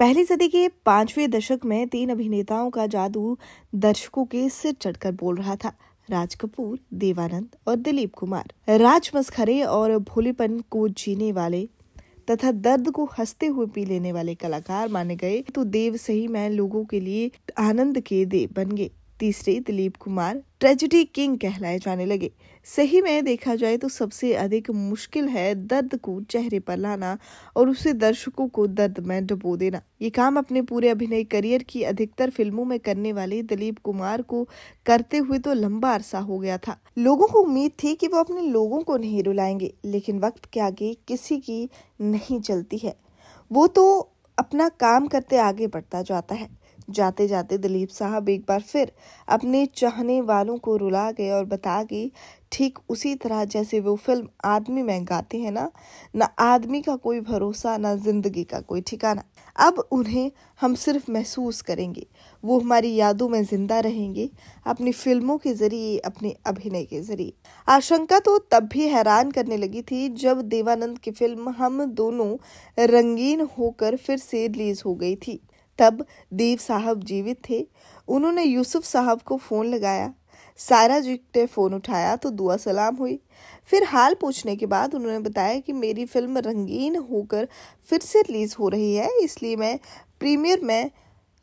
पहली सदी के पांचवें दशक में तीन अभिनेताओं का जादू दर्शकों के सिर चढ़कर बोल रहा था राज कपूर देवानंद और दिलीप कुमार राज मस्खरे और भोलेपन को जीने वाले तथा दर्द को हंसते हुए पी लेने वाले कलाकार माने गए तो देव सही में लोगों के लिए आनंद के देव बन गए तीसरे दिलीप कुमार ट्रेजिडी किंग कहलाए जाने लगे सही में देखा जाए तो सबसे अधिक मुश्किल है दर्द को चेहरे पर लाना और उसे दर्शकों को दर्द में डुबो देना ये काम अपने पूरे अभिनय करियर की अधिकतर फिल्मों में करने वाले दिलीप कुमार को करते हुए तो लंबा अरसा हो गया था लोगों को उम्मीद थी कि वो अपने लोगों को नहीं रुलाएंगे लेकिन वक्त के आगे किसी की नहीं चलती है वो तो अपना काम करते आगे बढ़ता जाता है जाते जाते दिलीप साहब एक बार फिर अपने चाहने वालों को रुला गए और बता गए ठीक उसी तरह जैसे वो फिल्म आदमी में गाते हैं ना ना आदमी का कोई भरोसा ना जिंदगी का कोई ठिकाना अब उन्हें हम सिर्फ महसूस करेंगे वो हमारी यादों में जिंदा रहेंगे अपनी फिल्मों के जरिए अपने अभिनय के जरिए आशंका तो तब भी हैरान करने लगी थी जब देवानंद की फिल्म हम दोनों रंगीन होकर फिर से रिलीज हो गई थी तब देव साहब जीवित थे उन्होंने यूसुफ साहब को फ़ोन लगाया सारा जी ने फ़ोन उठाया तो दुआ सलाम हुई फिर हाल पूछने के बाद उन्होंने बताया कि मेरी फिल्म रंगीन होकर फिर से रिलीज़ हो रही है इसलिए मैं प्रीमियर में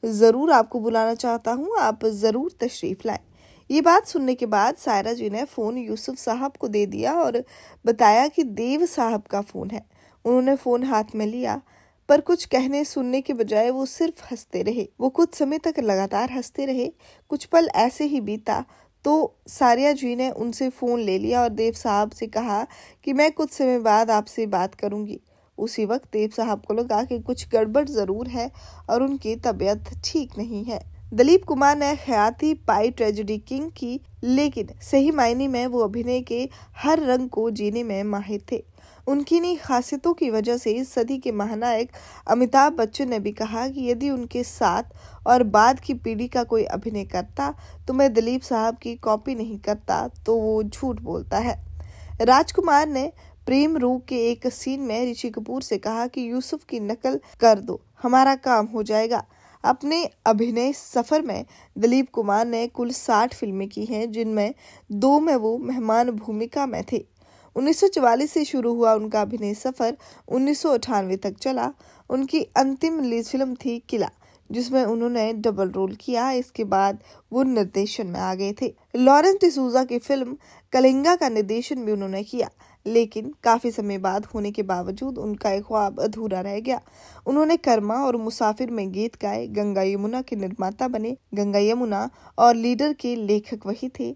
ज़रूर आपको बुलाना चाहता हूँ आप ज़रूर तशरीफ़ लाएँ ये बात सुनने के बाद सायरा जी ने फ़ोन यूसुफ साहब को दे दिया और बताया कि देव साहब का फ़ोन है उन्होंने फ़ोन हाथ में लिया पर कुछ कहने सुनने के बजाय वो सिर्फ हंसते रहे वो कुछ समय तक लगातार हंसते रहे कुछ पल ऐसे ही बीता तो सारिया जी ने उनसे फ़ोन ले लिया और देव साहब से कहा कि मैं कुछ समय बाद आपसे बात करूंगी उसी वक्त देव साहब को लगा कि कुछ गड़बड़ ज़रूर है और उनकी तबीयत ठीक नहीं है दलीप कुमार ने ख्याति पाई ट्रेजिडी किंग की लेकिन सही मायने में वो अभिनय के हर रंग को जीने में माहिर थे उनकी इन्हीं खासियतों की वजह से इस सदी के महानायक अमिताभ बच्चन ने भी कहा कि यदि उनके साथ और बाद की पीढ़ी का कोई अभिनय करता तो मैं दिलीप साहब की कॉपी नहीं करता तो वो झूठ बोलता है राजकुमार ने प्रेम रूप के एक सीन में ऋषि कपूर से कहा कि यूसुफ की नकल कर दो हमारा काम हो जाएगा अपने अभिनय सफर में दिलीप कुमार ने कुल साठ फिल्में की हैं जिनमें दो में वो मेहमान भूमिका में थे 1944 से शुरू हुआ उनका अभिनय सफर उन्नीस तक चला उनकी अंतिम रिलीज फिल्म थी किला जिसमें उन्होंने डबल रोल किया इसके बाद वो निर्देशन में आ गए थे लॉरेंस डिसूजा की फिल्म कलिंगा का निर्देशन भी उन्होंने किया लेकिन काफ़ी समय बाद होने के बावजूद उनका एक ख्वाब अधूरा रह गया उन्होंने कर्मा और मुसाफिर में गीत गाए गंगा यमुना के निर्माता बने गंगा यमुना और लीडर के लेखक वही थे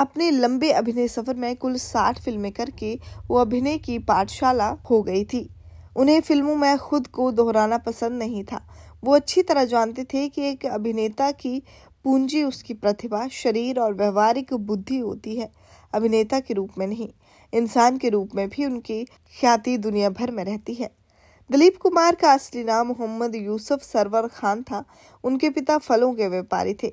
अपने लंबे अभिनय सफर में कुल साठ फिल्में करके वो अभिनय की पाठशाला हो गई थी उन्हें फिल्मों में खुद को दोहराना पसंद नहीं था वो अच्छी तरह जानते थे कि एक अभिनेता की पूंजी उसकी प्रतिभा शरीर और व्यवहारिक बुद्धि होती है अभिनेता के रूप में नहीं इंसान के रूप में भी उनकी ख्याति दुनिया भर में रहती है दिलीप कुमार का असली नाम मोहम्मद यूसुफ सरवर खान था उनके पिता फलों के व्यापारी थे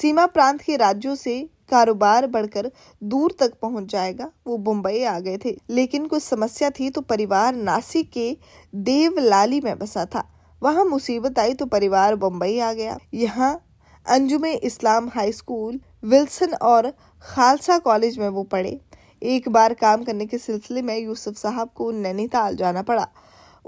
सीमा प्रांत के राज्यों से कारोबार बढ़कर दूर तक पहुंच जाएगा वो बम्बई आ गए थे लेकिन कुछ समस्या थी तो परिवार नासिक के देवलाली में बसा था वहाँ मुसीबत आई तो परिवार बम्बई आ गया यहाँ Anjum Islam high school Wilson और खालसा कॉलेज में वो पढ़े एक बार काम करने के सिलसिले में यूसुफ साहब को नैनीताल जाना पड़ा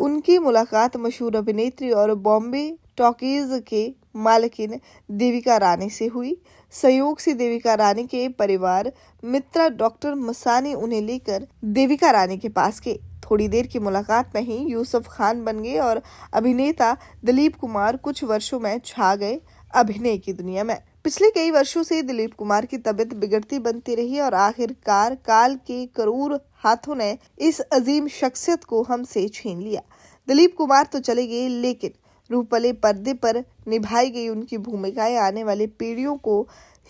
उनकी मुलाकात मशहूर अभिनेत्री और बॉम्बे टॉकीज के मालकिन देविका रानी से हुई संयोग से देविका रानी के परिवार मित्र डॉक्टर मसानी उन्हें लेकर देविका रानी के पास के थोड़ी देर की मुलाकात में ही यूसुफ खान बन गए और अभिनेता दिलीप कुमार कुछ वर्षों में छा गए अभिनय की दुनिया में पिछले कई वर्षों से दिलीप कुमार की तबीयत बिगड़ती बनती रही और आखिरकार काल के करूर हाथों ने इस अजीम शख्सियत को हमसे छीन लिया दिलीप कुमार तो चले गए लेकिन रूपले पर्दे पर निभाई गई उनकी भूमिकाएं आने वाले पीढ़ियों को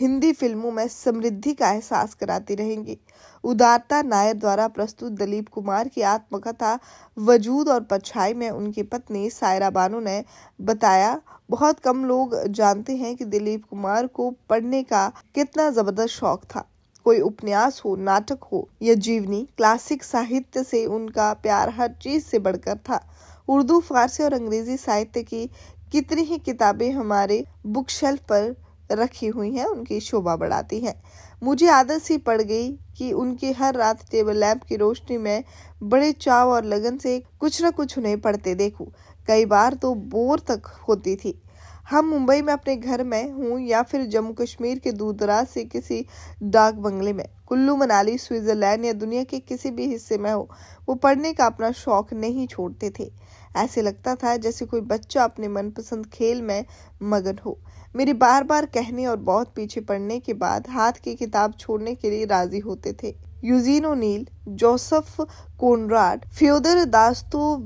हिंदी फिल्मों में समृद्धि का एहसास कराती रहेंगी उदारता नायर द्वारा प्रस्तुत दिलीप कुमार की आत्मकथा वजूद और परछाई में उनकी पत्नी सायरा बानो ने बताया बहुत कम लोग जानते हैं कि दिलीप कुमार को पढ़ने का कितना जबरदस्त शौक था कोई उपन्यास हो नाटक हो या जीवनी क्लासिक साहित्य से उनका प्यार हर चीज से बढ़कर था उर्दू फारसी और अंग्रेजी साहित्य की कितनी ही किताबें हमारे बुक शेल्फ पर रखी हुई हैं उनकी शोभा बढ़ाती हैं मुझे आदत सी पड़ गई कि उनकी हर रात टेबल लैम्प की रोशनी में बड़े चाव और लगन से कुछ न कुछ उन्हें पढ़ते देखूं कई बार तो बोर तक होती थी हम मुंबई में अपने घर में हूँ या फिर जम्मू कश्मीर के दूरदराज से किसी डाक बंगले में कुल्लू मनाली स्विट्जरलैंड या दुनिया के किसी भी हिस्से में हो वो पढ़ने का अपना शौक नहीं छोड़ते थे ऐसे लगता था जैसे कोई बच्चा अपने मनपसंद खेल में मगन हो मेरे बार बार कहने और बहुत पीछे पढ़ने के बाद हाथ की किताब छोड़ने के लिए राजी होते थे Eugene O'Neill Joseph Conrad Fyodor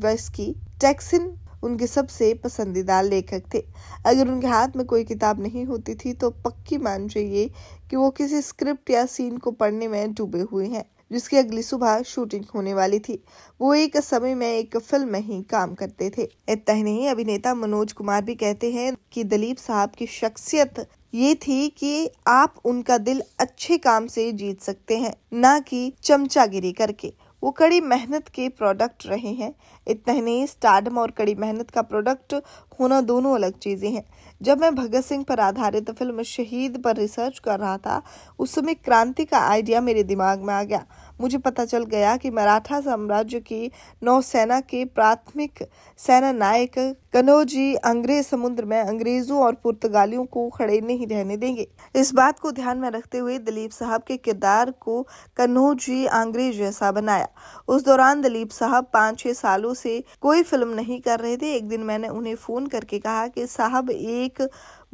वेस्की टेक्सिन उनके सबसे पसंदीदा लेखक थे अगर उनके हाथ में कोई किताब नहीं होती थी तो पक्की मान जाइए कि वो किसी स्क्रिप्ट या सीन को पढ़ने में डूबे हुए हैं जिसकी अगली सुबह शूटिंग होने वाली थी वो एक समय में एक फिल्म में ही काम करते थे इतना ही नहीं अभिनेता मनोज कुमार भी कहते हैं कि दिलीप साहब की शख्सियत ये थी कि आप उनका दिल अच्छे काम से जीत सकते हैं ना कि चमचागिरी करके वो कड़ी मेहनत के प्रोडक्ट रहे हैं इतना ही नहीं स्टार्डम और कड़ी मेहनत का प्रोडक्ट होना दोनों अलग चीज़ें हैं जब मैं भगत सिंह पर आधारित फिल्म शहीद पर रिसर्च कर रहा था उस समय क्रांति का आइडिया मेरे दिमाग में आ गया मुझे पता चल गया कि मराठा साम्राज्य की नौसेना के प्राथमिक सेना नायक कनौजी अंग्रेज समुद्र में अंग्रेजों और पुर्तगालियों को खड़े नहीं रहने देंगे इस बात को ध्यान में रखते हुए दिलीप साहब के किरदार को कन्होजी अंग्रेज जैसा बनाया उस दौरान दिलीप साहब पाँच छह सालों से कोई फिल्म नहीं कर रहे थे एक दिन मैंने उन्हें फोन फ़ोन करके कहा कि साहब एक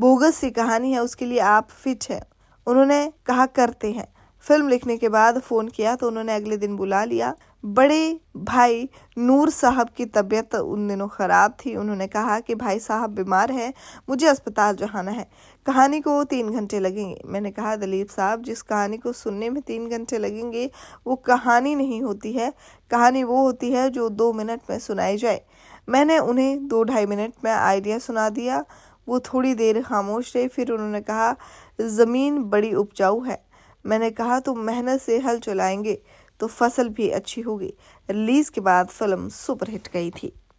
बोगस सी कहानी है उसके लिए आप फिट हैं उन्होंने कहा करते हैं फिल्म लिखने के बाद फ़ोन किया तो उन्होंने अगले दिन बुला लिया बड़े भाई नूर साहब की तबीयत उन दिनों ख़राब थी उन्होंने कहा कि भाई साहब बीमार हैं मुझे अस्पताल जाना है कहानी को तीन घंटे लगेंगे मैंने कहा दलीप साहब जिस कहानी को सुनने में तीन घंटे लगेंगे वो कहानी नहीं होती है कहानी वो होती है जो दो मिनट में सुनाई जाए मैंने उन्हें दो ढाई मिनट में आइडिया सुना दिया वो थोड़ी देर खामोश रहे फिर उन्होंने कहा ज़मीन बड़ी उपजाऊ है मैंने कहा तो मेहनत से हल चलाएंगे तो फसल भी अच्छी होगी रिलीज़ के बाद फिल्म सुपरहिट गई थी